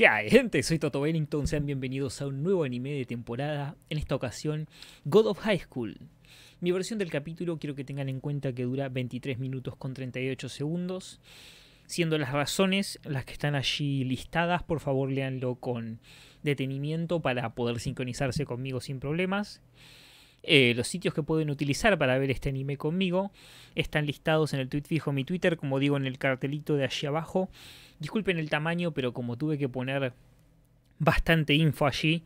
¿Qué hay, gente? Soy Toto Bennington, sean bienvenidos a un nuevo anime de temporada, en esta ocasión God of High School. Mi versión del capítulo quiero que tengan en cuenta que dura 23 minutos con 38 segundos, siendo las razones las que están allí listadas, por favor léanlo con detenimiento para poder sincronizarse conmigo sin problemas. Eh, los sitios que pueden utilizar para ver este anime conmigo están listados en el tweet fijo mi Twitter, como digo en el cartelito de allí abajo. Disculpen el tamaño, pero como tuve que poner bastante info allí,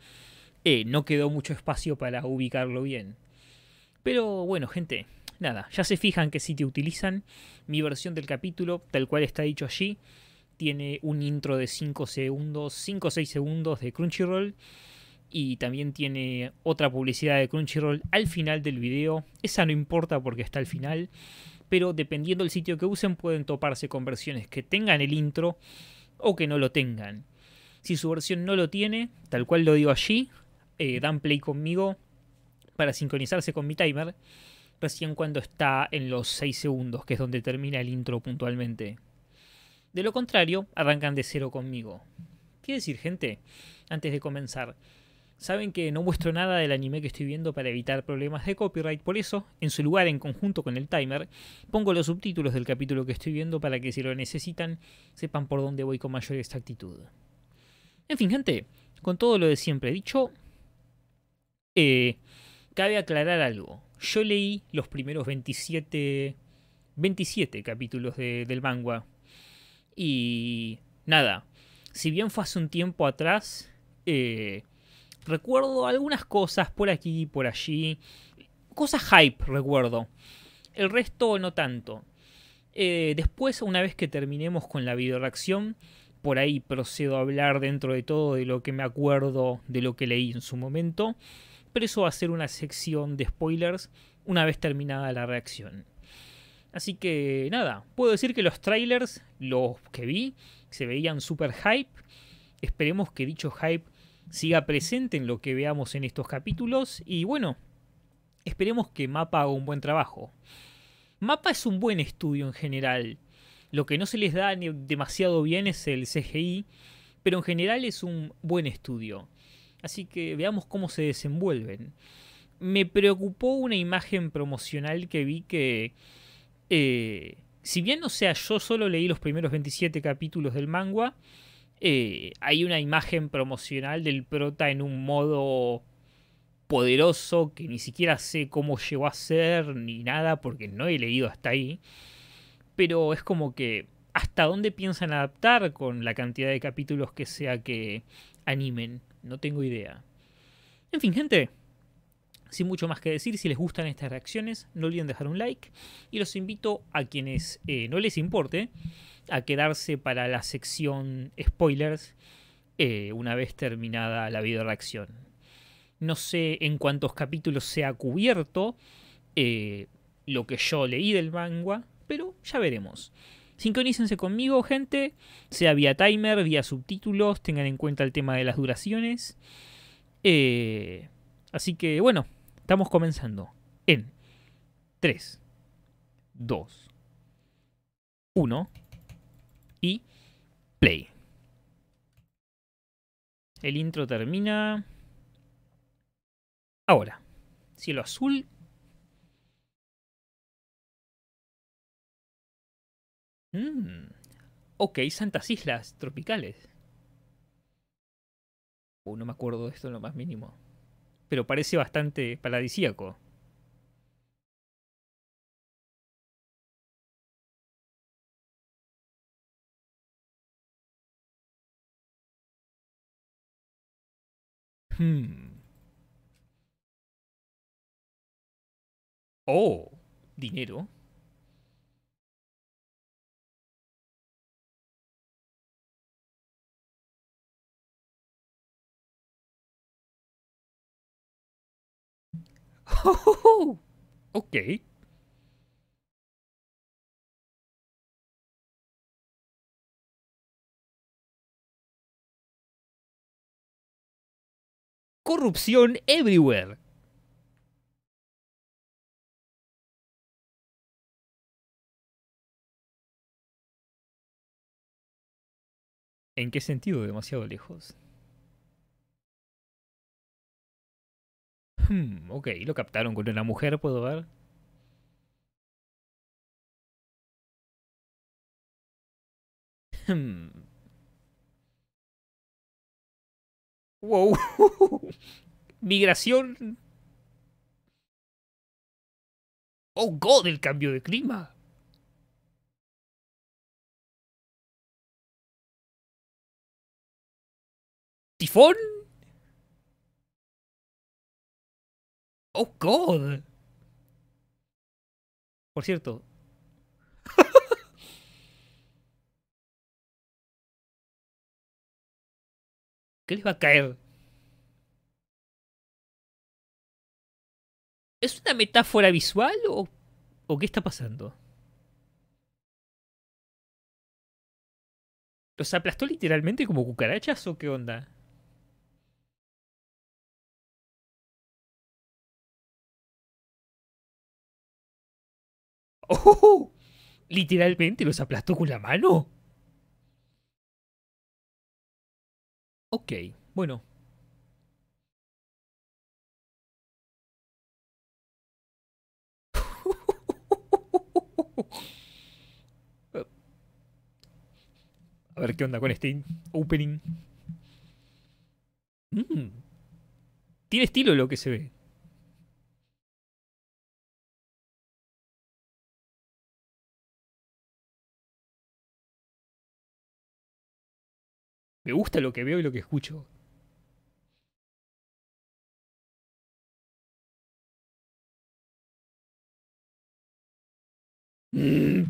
eh, no quedó mucho espacio para ubicarlo bien. Pero bueno, gente, nada, ya se fijan qué sitio utilizan. Mi versión del capítulo, tal cual está dicho allí, tiene un intro de 5 segundos, 5 o 6 segundos de Crunchyroll y también tiene otra publicidad de Crunchyroll al final del video. Esa no importa porque está al final, pero dependiendo del sitio que usen pueden toparse con versiones que tengan el intro o que no lo tengan. Si su versión no lo tiene, tal cual lo digo allí, eh, dan play conmigo para sincronizarse con mi timer recién cuando está en los 6 segundos, que es donde termina el intro puntualmente. De lo contrario, arrancan de cero conmigo. ¿Qué decir, gente? Antes de comenzar, Saben que no muestro nada del anime que estoy viendo para evitar problemas de copyright, por eso, en su lugar en conjunto con el timer, pongo los subtítulos del capítulo que estoy viendo para que si lo necesitan sepan por dónde voy con mayor exactitud. En fin, gente, con todo lo de siempre dicho, eh, cabe aclarar algo. Yo leí los primeros 27, 27 capítulos del manga y nada, si bien fue hace un tiempo atrás, eh, Recuerdo algunas cosas por aquí, por allí. Cosas hype, recuerdo. El resto no tanto. Eh, después, una vez que terminemos con la videoreacción, por ahí procedo a hablar dentro de todo de lo que me acuerdo de lo que leí en su momento. Pero eso va a ser una sección de spoilers una vez terminada la reacción. Así que nada, puedo decir que los trailers, los que vi, se veían super hype. Esperemos que dicho hype siga presente en lo que veamos en estos capítulos y bueno, esperemos que Mapa haga un buen trabajo. Mapa es un buen estudio en general. Lo que no se les da demasiado bien es el CGI, pero en general es un buen estudio. Así que veamos cómo se desenvuelven. Me preocupó una imagen promocional que vi que... Eh, si bien, no sea, yo solo leí los primeros 27 capítulos del manga, eh, hay una imagen promocional del prota en un modo poderoso que ni siquiera sé cómo llegó a ser ni nada porque no he leído hasta ahí. Pero es como que hasta dónde piensan adaptar con la cantidad de capítulos que sea que animen. No tengo idea. En fin, gente. Sin mucho más que decir, si les gustan estas reacciones, no olviden dejar un like y los invito a quienes eh, no les importe a quedarse para la sección spoilers eh, una vez terminada la video reacción. No sé en cuántos capítulos se ha cubierto eh, lo que yo leí del manga, pero ya veremos. Sincronícense conmigo, gente, sea vía timer, vía subtítulos, tengan en cuenta el tema de las duraciones. Eh, así que bueno, estamos comenzando en 3, 2, 1 y play. El intro termina ahora. Cielo azul. Mm. Ok, santas islas tropicales. Uh, no me acuerdo de esto en lo más mínimo. Pero parece bastante paradisíaco. Hmm. Oh, dinero. Oh, okay. Corrupción everywhere. ¿En qué sentido? Demasiado lejos. Hmm, ok, lo captaron con una mujer, puedo ver. Hmm. Migración. Oh, God, el cambio de clima. ¿Tifón? Oh, God. Por cierto, ¿Qué les va a caer? ¿Es una metáfora visual o, qué está pasando? ¿Los aplastó literalmente como cucarachas o qué onda? ¡Oh! ¿Literalmente los aplastó con la mano? Ok, bueno, A ver qué onda con este opening. Mm. Tiene estilo lo que se ve. Me gusta lo que veo y lo que escucho. Mm.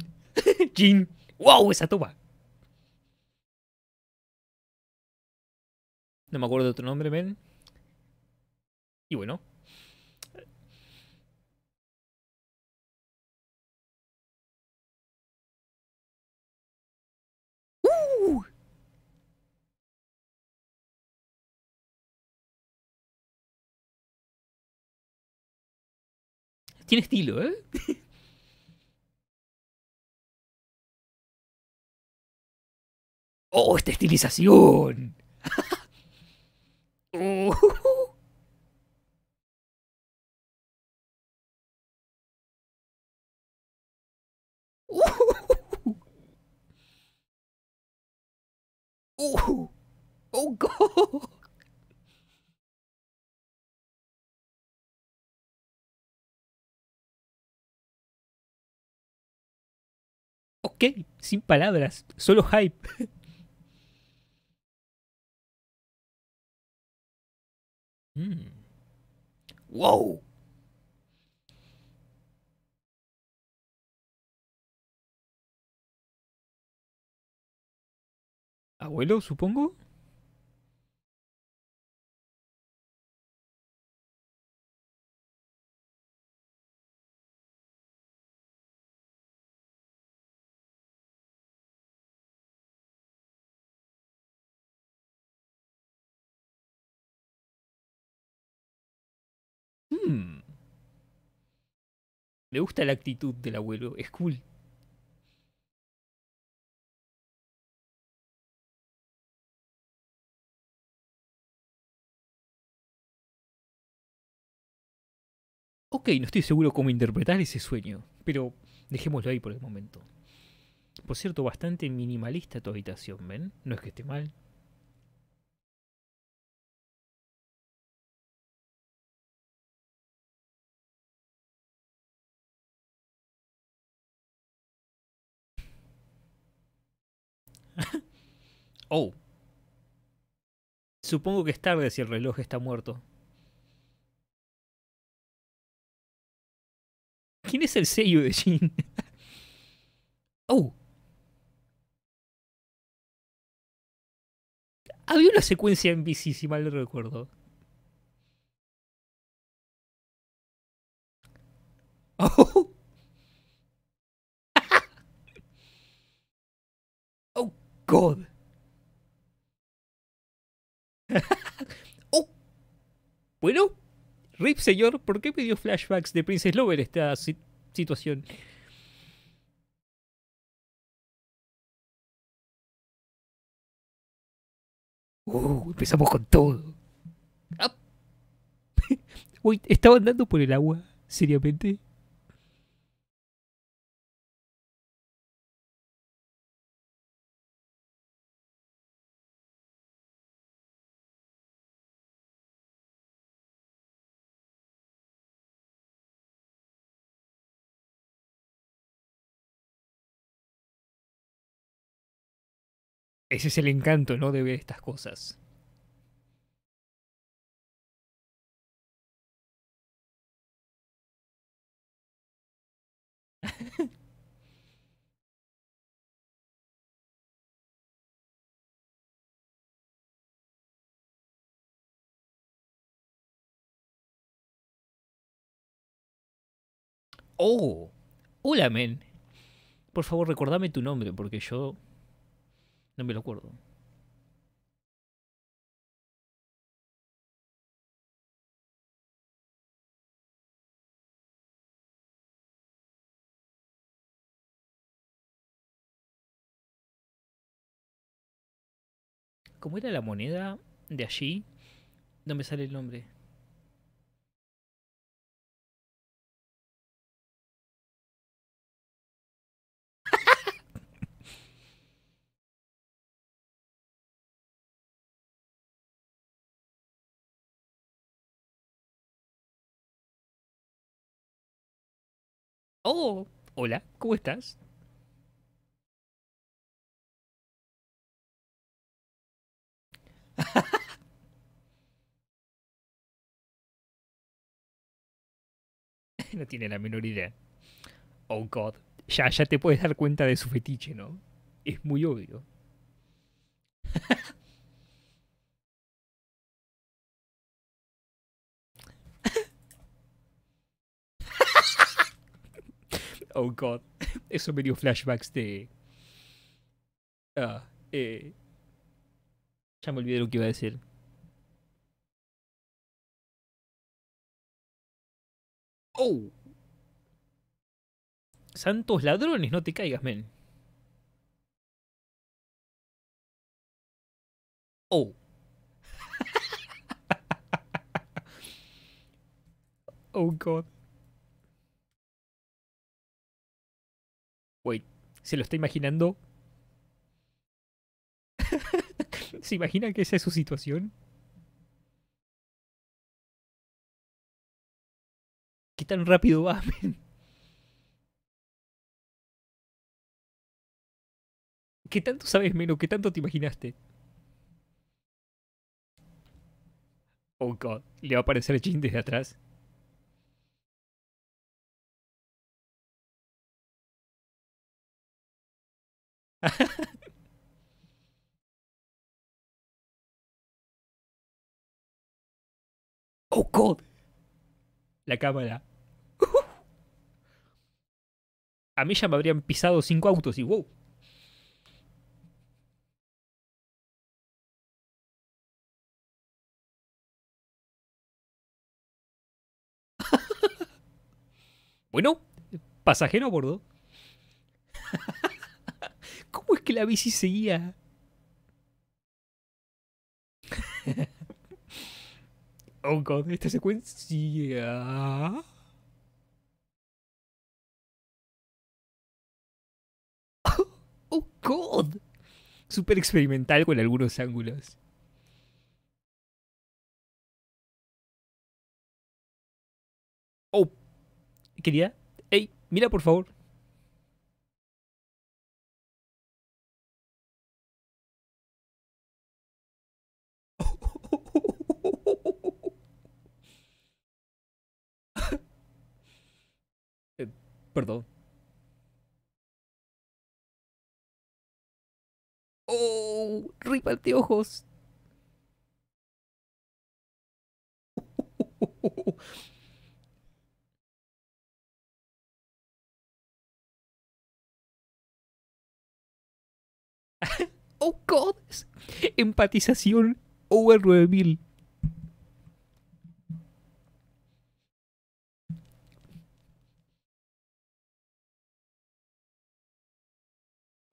¡Wow! Esa toma. No me acuerdo de otro nombre, men. Y bueno. ¡Uh! Tiene estilo, ¿eh? ¡Oh, esta estilización! oh. Oh, oh ¿Qué? sin palabras, solo hype. Mm. Wow. Abuelo, supongo. Le mm. Me gusta la actitud del abuelo, es cool. Ok, no estoy seguro cómo interpretar ese sueño, pero dejémoslo ahí por el momento. Por cierto, bastante minimalista tu habitación, ¿ven? No es que esté mal. oh. Supongo que es tarde si el reloj está muerto. ¿Quién es el sello de Jin? oh. Había una secuencia en bici, si recuerdo. god. oh. Bueno, Rip, señor, ¿por qué pidió flashbacks de Princess Lover esta situación? Uh, empezamos con todo. Ah. Uy, ¿estaba andando por el agua? ¿Seriamente? Ese es el encanto, ¿no? De ver estas cosas. oh, hola, men. Por favor, recordame tu nombre, porque yo no me lo acuerdo. ¿Cómo era la moneda de allí? No me sale el nombre. Oh, hola, ¿cómo estás? no tiene la menor idea. Oh god. Ya, ya te puedes dar cuenta de su fetiche, ¿no? Es muy obvio. Oh God. Eso me dio flashbacks de. ah, eh... Ya me olvidé lo que iba a decir. Oh. Santos ladrones, no te caigas, men. Oh. oh, God. se lo está imaginando. ¿Se imagina que esa es su situación? ¿Qué tan rápido va, men? ¿Qué tanto sabes, Menu? ¿Qué tanto te imaginaste? Oh god, le va a aparecer Jin desde atrás. oh, La cámara. A mí ya me habrían pisado cinco autos y wow. bueno, pasajero a bordo. ¿Cómo es que la bici seguía? oh god, esta secuencia. Oh god. Súper experimental con algunos ángulos. Oh. Querida. Hey, mira por favor. Perdón. ¡Oh! de ojos! ¡Oh, God! Empatización over 9000.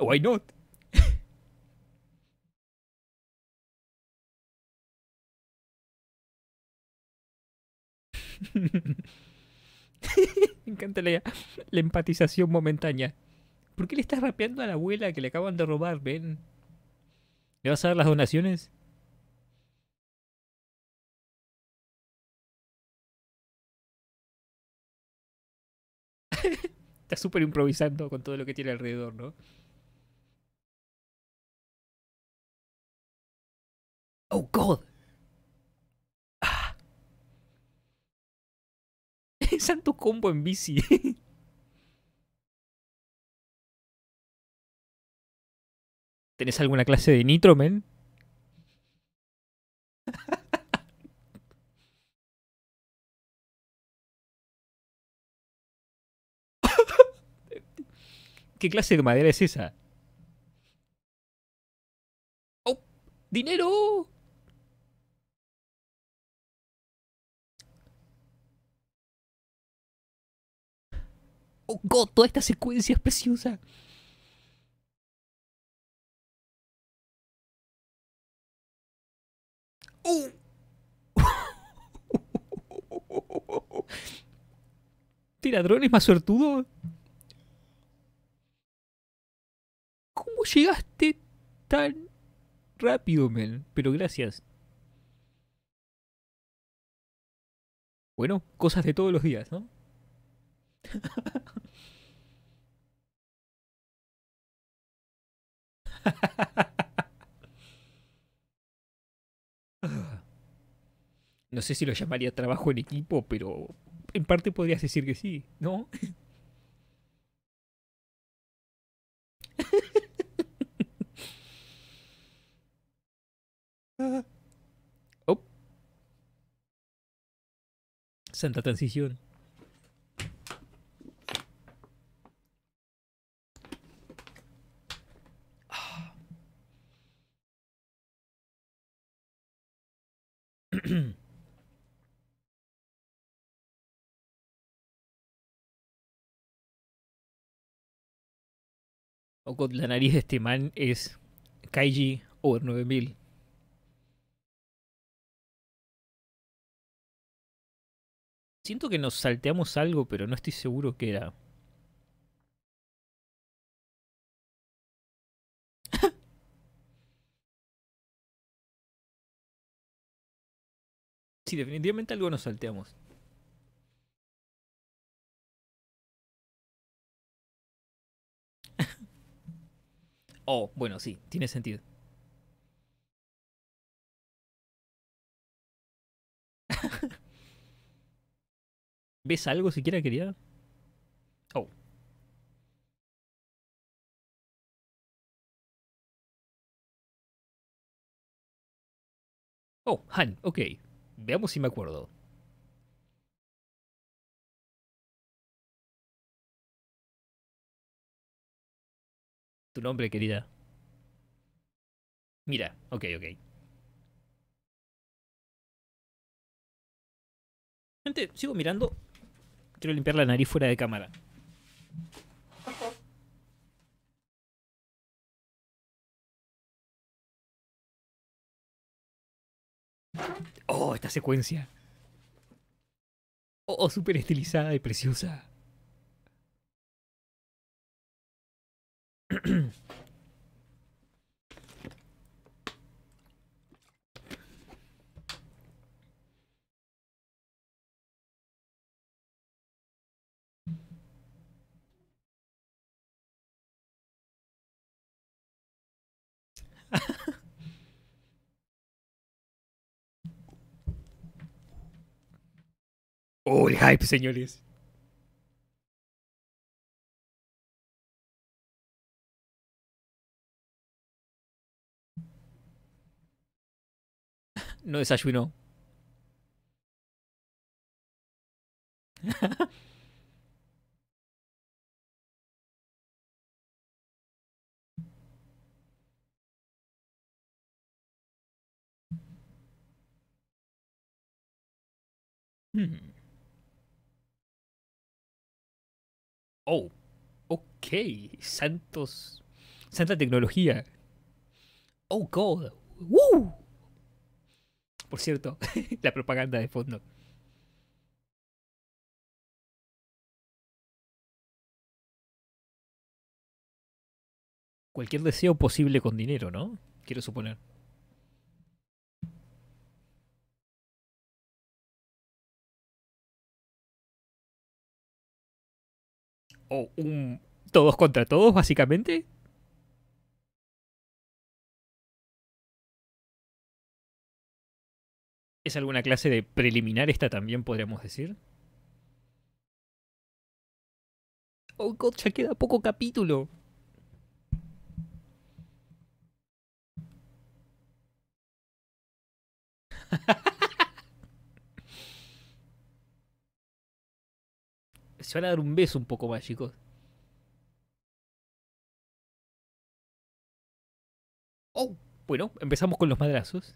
Why not? Me encanta la, la, empatización momentánea. ¿Por qué le estás rapeando a la abuela que le acaban de robar, ven? ¿Le vas a dar las donaciones? Está súper improvisando con todo lo que tiene alrededor, ¿no? Oh God. Ah. Santo combo en bici. ¿Tenés alguna clase de nitro, men? ¿Qué clase de madera es esa? ¡Oh! ¡Dinero! Oh, toda esta secuencia es preciosa. Oh. Tira ¿Este drones más suertudo? ¿Cómo llegaste tan rápido, men? Pero gracias. Bueno, cosas de todos los días, ¿no? No sé si lo llamaría trabajo en equipo, pero en parte podrías decir que sí, ¿no? Oh. Santa transición. con la nariz de este man es Kaiji Over 9000. Siento que nos salteamos algo, pero no estoy seguro que era. Si definitivamente algo nos salteamos. Oh, bueno, sí, tiene sentido. ¿Ves algo siquiera quería? Oh. Oh, Han, okay, Veamos si me acuerdo. Tu nombre, querida. Mira, ok, ok. Gente, sigo mirando. Quiero limpiar la nariz fuera de cámara. Oh, esta secuencia. Oh, oh súper estilizada y preciosa. oh, el hype, señores. no desayunó. hmm. Oh, okay, santos, santa tecnología. Oh God, woo. Por cierto, la propaganda de fondo. Cualquier deseo posible con dinero, ¿no? Quiero suponer. O un todos contra todos, básicamente. ¿Es alguna clase de preliminar esta también, podríamos decir? Oh, God, queda poco capítulo. Se van a dar un beso un poco más, chicos. Oh, bueno, empezamos con los madrazos.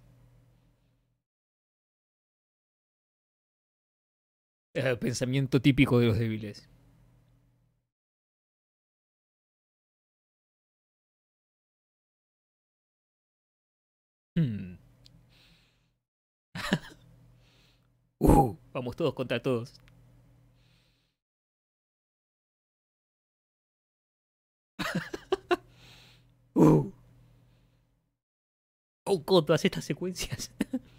Eh, pensamiento típico de los débiles. Hmm. uh, vamos todos contra todos. uh. Oh, God, todas estas secuencias.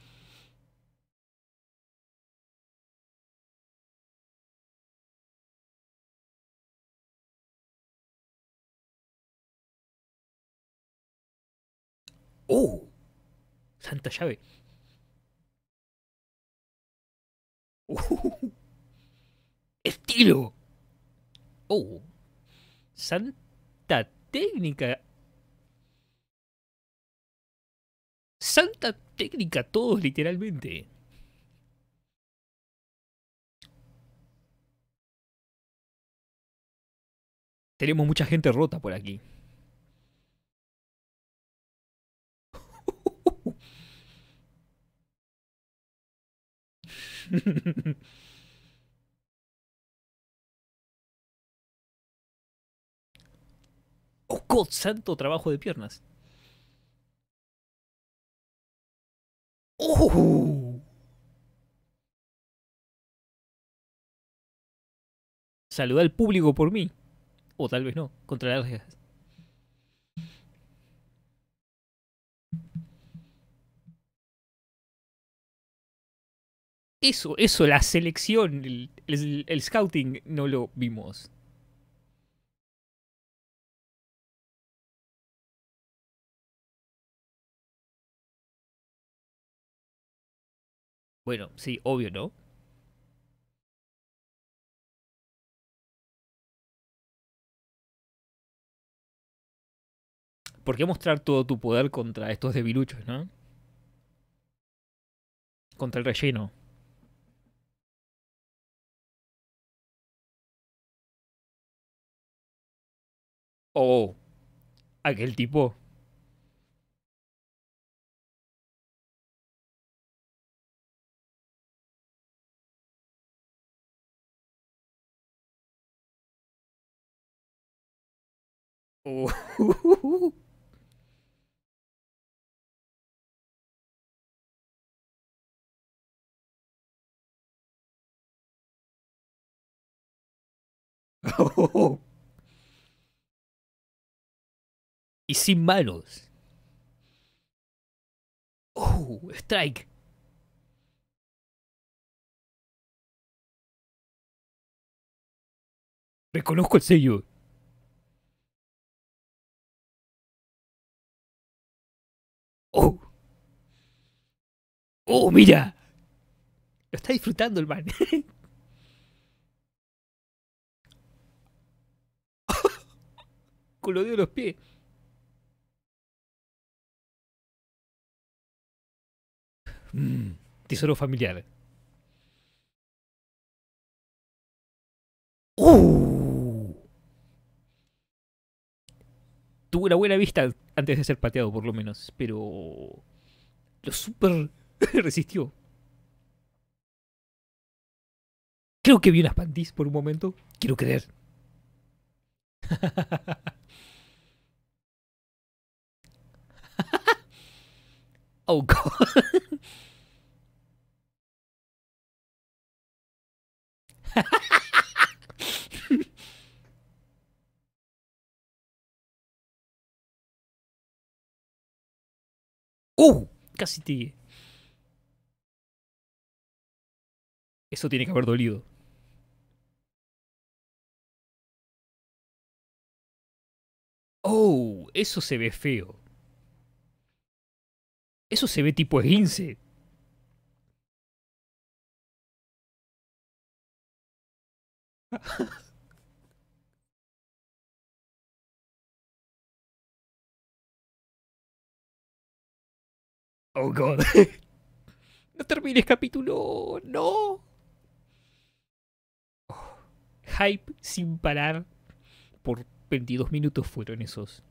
Oh, Santa llave. Oh, ¡Estilo! Oh, Santa técnica. Santa técnica todos literalmente. Tenemos mucha gente rota por aquí. ¡Oh, God, santo trabajo de piernas! ¡Oh! Saluda al público por mí. O tal vez no, contra las Eso, eso, la selección, el, scouting no lo vimos. Bueno, sí, obvio, ¿no? ¿Por qué mostrar todo tu poder contra estos debiluchos, no? Contra el relleno. Oh, aquel tipo. Oh. y sin manos. ¡Oh! ¡Strike! Reconozco el sello. ¡Oh! ¡Oh, mira! Lo está disfrutando el man. Culo de los pies. Mmm, tesoro familiar. Uh. Tuve una buena vista antes de ser pateado, por lo menos, pero lo super resistió. Creo que vi unas panties por un momento. Quiero creer. oh, God. ¡Uh! Casi tigue. Eso tiene que haber dolido. Oh, eso se ve feo. Eso se ve tipo esguince. oh god. no termines capítulo. No. Oh, hype sin parar por 22 minutos fueron esos.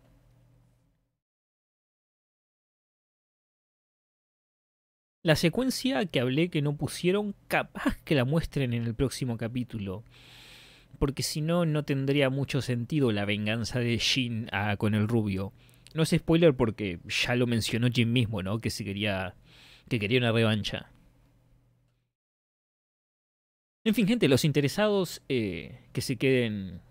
La secuencia que hablé que no pusieron, capaz que la muestren en el próximo capítulo porque si no, no tendría mucho sentido la venganza de Jin ah, con el rubio. No es spoiler porque ya lo mencionó Jin mismo, ¿no? Que se quería, que quería una revancha. En fin, gente, los interesados eh, que se queden.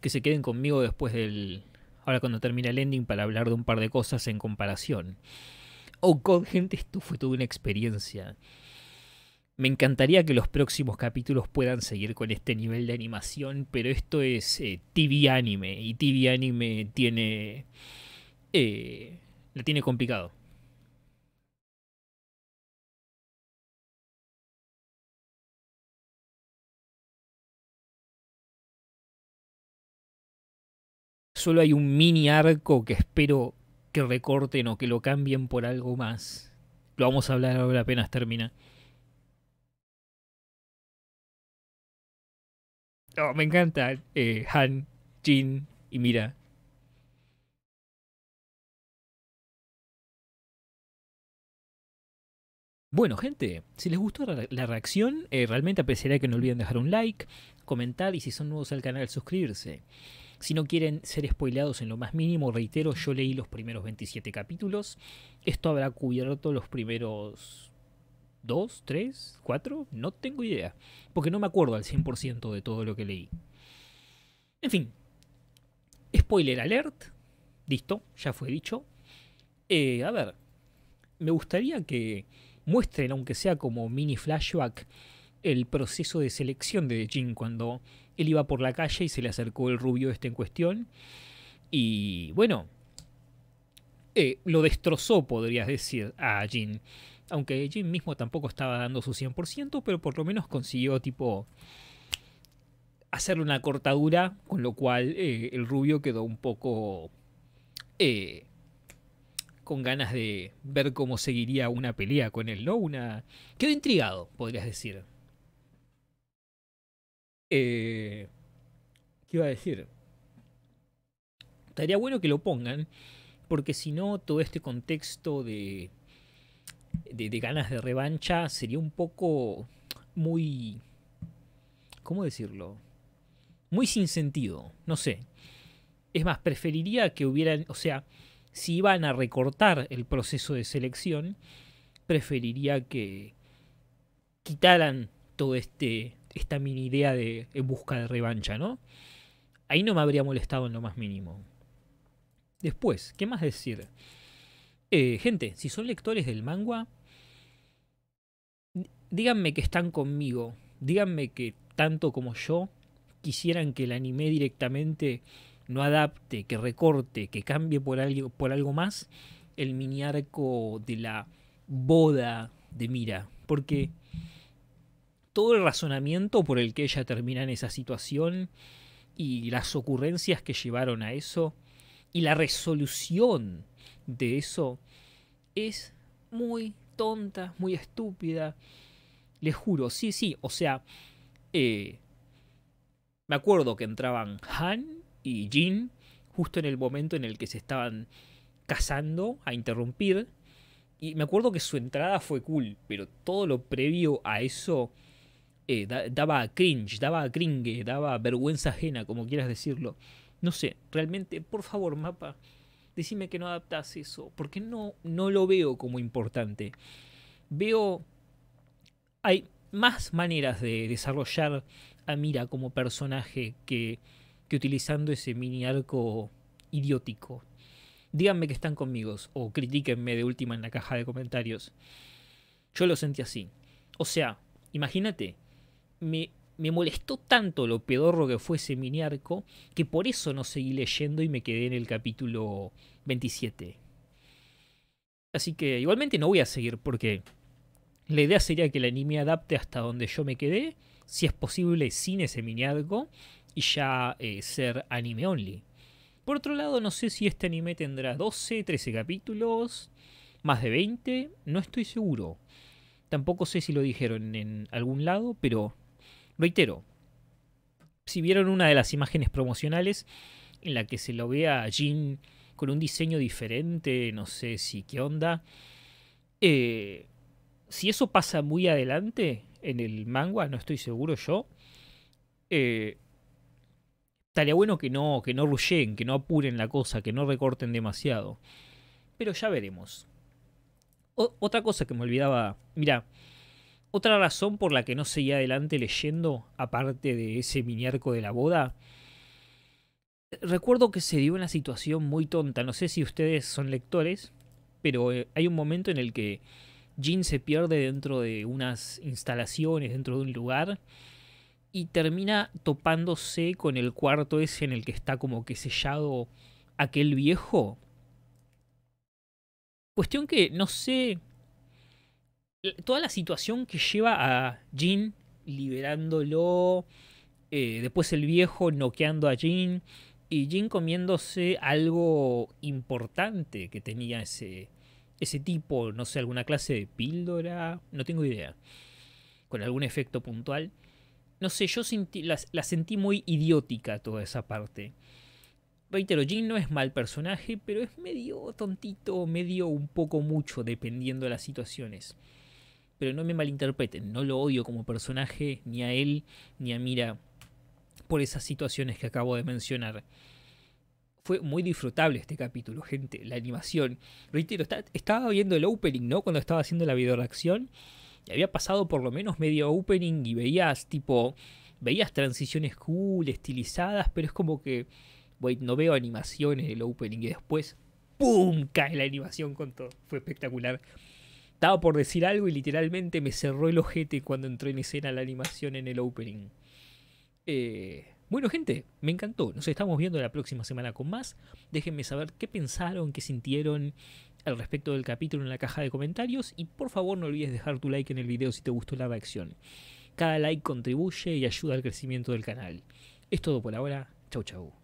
Que se queden conmigo después del. Ahora cuando termine el ending para hablar de un par de cosas en comparación. Oh gente, esto fue toda una experiencia. Me encantaría que los próximos capítulos puedan seguir con este nivel de animación, pero esto es eh, TV anime y TV anime tiene... Eh, la tiene complicado. Solo hay un mini arco que espero que recorten o que lo cambien por algo más. Lo vamos a hablar ahora apenas termina. me encanta eh, Han, Jin y Mira. Bueno, gente, si les gustó la reacción, eh, realmente apreciaría que no olviden dejar un like, comentar y si son nuevos al canal, suscribirse. Si no quieren ser spoilados en lo más mínimo, reitero, yo leí los primeros 27 capítulos. Esto habrá cubierto los primeros dos, tres, cuatro, no tengo idea, porque no me acuerdo al 100% de todo lo que leí. En fin, spoiler alert, listo, ya fue dicho. Eh, a ver, me gustaría que muestren, aunque sea como mini flashback, el proceso de selección de Jin cuando él iba por la calle y se le acercó el rubio este en cuestión. Y bueno, eh, lo destrozó, podrías decir, a Jin. Aunque Jim mismo tampoco estaba dando su 100%, pero por lo menos consiguió tipo hacerle una cortadura, con lo cual eh, el rubio quedó un poco eh, con ganas de ver cómo seguiría una pelea con él, ¿no? Una... Quedó intrigado, podrías decir. Eh, ¿Qué iba a decir? Estaría bueno que lo pongan, porque si no, todo este contexto de de, ganas de revancha sería un poco muy... ¿Cómo decirlo? Muy sin sentido, no sé. Es más, preferiría que hubieran, o sea, si iban a recortar el proceso de selección, preferiría que quitaran todo este esta mini idea de en busca de revancha, ¿no? Ahí no me habría molestado en lo más mínimo. Después, ¿qué más decir? Eh, gente, si son lectores del manga, díganme que están conmigo. Díganme que tanto como yo quisieran que el anime directamente no adapte, que recorte, que cambie por algo, por algo más el mini arco de la boda de Mira. Porque todo el razonamiento por el que ella termina en esa situación y las ocurrencias que llevaron a eso y la resolución de eso es muy tonta, muy estúpida. Les juro, sí, sí. O sea, eh, me acuerdo que entraban Han y Jin justo en el momento en el que se estaban casando a interrumpir. Y me acuerdo que su entrada fue cool, pero todo lo previo a eso eh, daba cringe, daba cringe, daba vergüenza ajena, como quieras decirlo. No sé, realmente, por favor, mapa, decime que no adaptas eso, porque no, no lo veo como importante. Veo, hay más maneras de desarrollar a Mira como personaje que, que utilizando ese mini arco idiótico. Díganme que están conmigo o critíquenme de última en la caja de comentarios. Yo lo sentí así. O sea, imagínate, me me molestó tanto lo pedorro que fue ese miniarco que por eso no seguí leyendo y me quedé en el capítulo 27. Así que igualmente no voy a seguir porque la idea sería que el anime adapte hasta donde yo me quedé, si es posible sin ese miniarco y ya eh, ser anime only. Por otro lado, no sé si este anime tendrá 12, 13 capítulos, más de 20, no estoy seguro. Tampoco sé si lo dijeron en algún lado, pero Reitero, si vieron una de las imágenes promocionales en la que se lo ve a Jin con un diseño diferente, no sé si qué onda, eh, si eso pasa muy adelante en el manga, no estoy seguro yo, eh, estaría bueno que no, que no rusheen, que no apuren la cosa, que no recorten demasiado. Pero ya veremos. otra cosa que me olvidaba, mira, otra razón por la que no seguía adelante leyendo, aparte de ese mini de la boda, recuerdo que se dio una situación muy tonta. No sé si ustedes son lectores, pero eh, hay un momento en el que Jean se pierde dentro de unas instalaciones, dentro de un lugar, y termina topándose con el cuarto ese en el que está como que sellado aquel viejo. Cuestión que no sé toda la situación que lleva a Jin liberándolo, eh, después el viejo noqueando a Jin y Jin comiéndose algo importante que tenía ese, ese tipo, no sé, alguna clase de píldora, no tengo idea, con algún efecto puntual. No sé, yo la, la sentí muy idiótica toda esa parte. Reitero, Jin no es mal personaje, pero es medio tontito, medio un poco mucho, dependiendo de las situaciones pero no me malinterpreten, no lo odio como personaje, ni a él, ni a Mira, por esas situaciones que acabo de mencionar. Fue muy disfrutable este capítulo, gente, la animación. Reitero, estaba viendo el opening, ¿no? Cuando estaba haciendo la videoreacción, y había pasado por lo menos medio opening y veías tipo, veías transiciones cool, estilizadas, pero es como que, wait, no veo animación en el opening y después, ¡pum!, cae la animación con todo. Fue espectacular. Estaba por decir algo y literalmente me cerró el ojete cuando entró en escena la animación en el opening. Eh, bueno, gente, me encantó. Nos estamos viendo la próxima semana con más. Déjenme saber qué pensaron, qué sintieron al respecto del capítulo en la caja de comentarios. Y por favor, no olvides dejar tu like en el video si te gustó la reacción. Cada like contribuye y ayuda al crecimiento del canal. Es todo por ahora. Chau, chau.